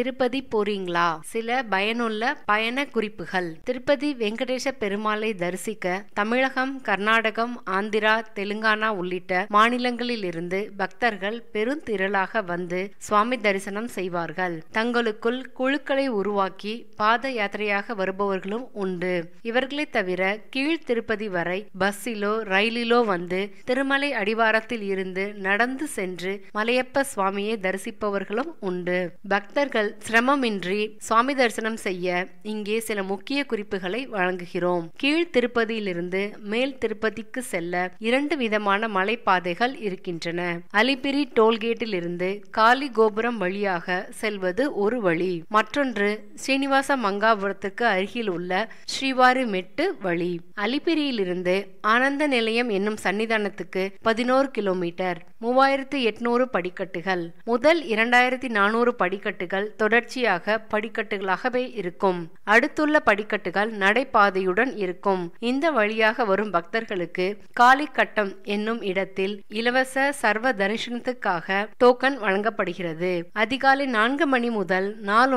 திருப்பதி போறீங்களா சில பயனுள்ள பயண குறிப்புகள் திருப்பதி வெங்கடேச பெருமாளை தரிசிக்க தமிழகம் கர்நாடகம் ஆந்திரா தெலுங்கானா உள்ளிட்ட மாநிலங்களிலிருந்து பக்தர்கள் பெருந்திரளாக வந்து சுவாமி தரிசனம் செய்வார்கள் தங்களுக்குள் குழுக்களை உருவாக்கி பாத யாத்திரையாக வருபவர்களும் உண்டு இவர்களை தவிர கீழ் திருப்பதி வரை பஸ்ஸிலோ ரயிலிலோ வந்து திருமலை அடிவாரத்தில் இருந்து நடந்து சென்று மலையப்ப சுவாமியை தரிசிப்பவர்களும் உண்டு பக்தர்கள் நீங்கள் சிரமமின்றி சுவாமி தரிசனம் செய்ய இங்கே சில முக்கிய குறிப்புகளை வழங்குகிறோம் கீழ் திருப்பதியிலிருந்து மேல் திருப்பதிக்கு செல்ல இரண்டு விதமான மலைப்பாதைகள் இருக்கின்றன அலிபிரி டோல்கேட்டிலிருந்து காலி கோபுரம் வழியாக செல்வது ஒரு வழி மற்றொன்று ஸ்ரீனிவாச மங்காபுரத்துக்கு அருகில் உள்ள ஸ்ரீவாரி மெட்டு வழி அலிபிரியிலிருந்து ஆனந்த நிலையம் என்னும் சன்னிதானத்துக்கு பதினோரு கிலோமீட்டர் மூவாயிரத்து எட்நூறு படிக்கட்டுகள் முதல் இரண்டாயிரத்தி நானூறு படிக்கட்டுகள் தொடர்ச்சியாக படிக்கட்டுகளாகவே இருக்கும் அடுத்துள்ள படிக்கட்டுகள் நடைபாதையுடன் இருக்கும் இந்த வழியாக வரும் பக்தர்களுக்கு காலிக்கட்டம் என்னும் இடத்தில் இலவச சர்வ தரிசனத்துக்காக டோக்கன் வழங்கப்படுகிறது அதிகாலை நான்கு மணி முதல்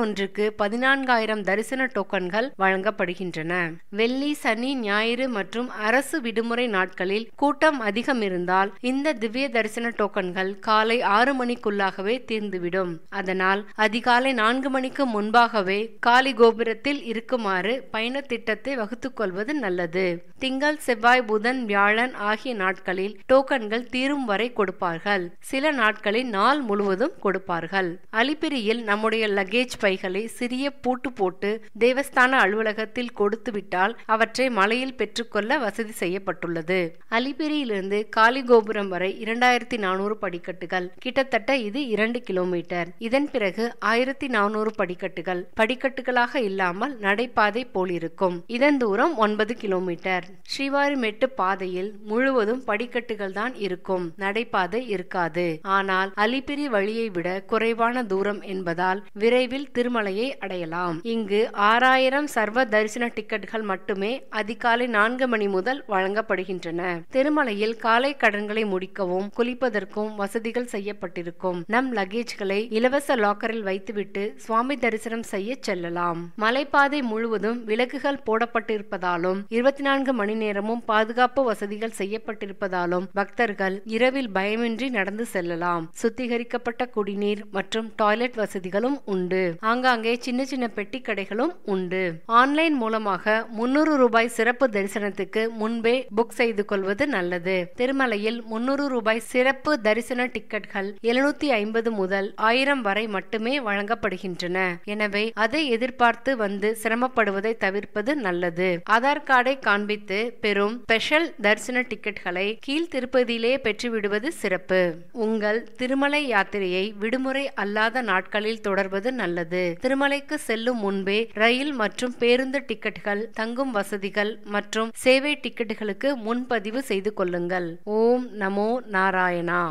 ஒன்றுக்கு பதினான்காயிரம் தரிசன டோக்கன்கள் வழங்கப்படுகின்றன வெள்ளி சனி ஞாயிறு மற்றும் அரசு விடுமுறை நாட்களில் கூட்டம் அதிகம் இருந்தால் இந்த திவ்ய தரிசன டோக்கன்கள் காலை ஆறு மணிக்குள்ளாகவே தீர்ந்துவிடும் அதனால் அதிகாலை நான்கு மணிக்கு முன்பாகவே காலி கோபுரத்தில் இருக்குமாறு பயண திட்டத்தை வகுத்துக்கொள்வது நல்லது திங்கள் செவ்வாய் புதன் வியாழன் ஆகிய நாட்களில் டோக்கன்கள் தீரும் வரை கொடுப்பார்கள் சில நாட்களில் நாள் முழுவதும் கொடுப்பார்கள் அலிபிரியில் நம்முடைய லக்கேஜ் பைகளை சிறிய பூட்டு போட்டு தேவஸ்தான அலுவலகத்தில் கொடுத்துவிட்டால் அவற்றை மலையில் பெற்றுக்கொள்ள வசதி செய்யப்பட்டுள்ளது அலிபிரியிலிருந்து கோபுரம் வரை இரண்டாயிரத்தி நானூறு படிக்கட்டுகள் கிட்டத்தட்ட இது இரண்டு கிலோமீட்டர் இதன் பிறகு ஆயிரத்தி ஆயிரத்தி நானூறு படிக்கட்டுகள் படிக்கட்டுகளாக இல்லாமல் நடைபாதை போலிருக்கும் இதன் தூரம் ஒன்பது கிலோமீட்டர் மெட்டு பாதையில் முழுவதும் படிக்கட்டுகள் தான் இருக்கும் நடைபாதை இருக்காது ஆனால் அலிபிரி வழியை விட குறைவான தூரம் என்பதால் விரைவில் திருமலையை அடையலாம் இங்கு ஆறாயிரம் சர்வ தரிசன டிக்கெட்டுகள் மட்டுமே அதிகாலை நான்கு மணி முதல் வழங்கப்படுகின்றன திருமலையில் காலை கடன்களை முடிக்கவும் குளிப்பதற்கும் வசதிகள் செய்யப்பட்டிருக்கும் நம் லக்கேஜ்களை இலவச லாக்கரில் வைத்துவிட்டு விட்டு சுவாமி தரிசனம் செய்ய செல்லலாம் மலைப்பாதை முழுவதும் விளக்குகள் போடப்பட்டிருப்பதாலும் இருபத்தி நான்கு மணி நேரமும் பாதுகாப்பு வசதிகள் செய்யப்பட்டிருப்பதாலும் பக்தர்கள் இரவில் பயமின்றி நடந்து செல்லலாம் சுத்திகரிக்கப்பட்ட குடிநீர் மற்றும் டாய்லெட் வசதிகளும் உண்டு ஆங்காங்கே சின்ன சின்ன பெட்டி கடைகளும் உண்டு ஆன்லைன் மூலமாக முன்னூறு ரூபாய் சிறப்பு தரிசனத்துக்கு முன்பே புக் செய்து கொள்வது நல்லது திருமலையில் முன்னூறு ரூபாய் சிறப்பு தரிசன டிக்கெட்கள் எழுநூத்தி ஐம்பது முதல் ஆயிரம் வரை மட்டுமே வழங்க வழங்கப்படுகின்றன எனவே அதை எதிர்பார்த்து வந்து சிரமப்படுவதை தவிர்ப்பது நல்லது ஆதார் கார்டை காண்பித்து பெறும் ஸ்பெஷல் தரிசன டிக்கெட்களை கீழ் திருப்பதியிலே பெற்றுவிடுவது சிறப்பு உங்கள் திருமலை யாத்திரையை விடுமுறை அல்லாத நாட்களில் தொடர்வது நல்லது திருமலைக்கு செல்லும் முன்பே ரயில் மற்றும் பேருந்து டிக்கெட்டுகள் தங்கும் வசதிகள் மற்றும் சேவை டிக்கெட்டுகளுக்கு முன்பதிவு செய்து கொள்ளுங்கள் ஓம் நமோ நாராயணா